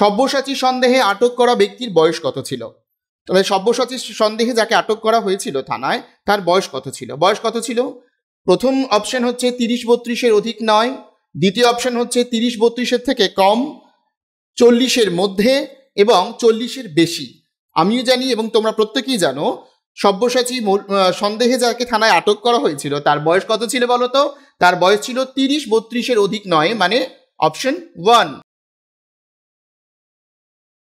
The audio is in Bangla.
সব্যসাচী সন্দেহে আটক করা ব্যক্তির বয়স কত ছিল তবে সব্যসাচী সন্দেহে যাকে আটক করা হয়েছিল থানায় তার বয়স কত ছিল বয়স কত ছিল প্রথম অপশন হচ্ছে তিরিশ বত্রিশের অধিক নয় দ্বিতীয় অপশন হচ্ছে তিরিশ বত্রিশের থেকে কম চল্লিশের মধ্যে এবং চল্লিশের বেশি আমিও জানি এবং তোমরা প্রত্যেকেই জানো সব্যসাচী সন্দেহে যাকে থানায় আটক করা হয়েছিল তার বয়স কত ছিল বলতো তার বয়স ছিল তিরিশ বত্রিশের অধিক নয় মানে অপশন ওয়ান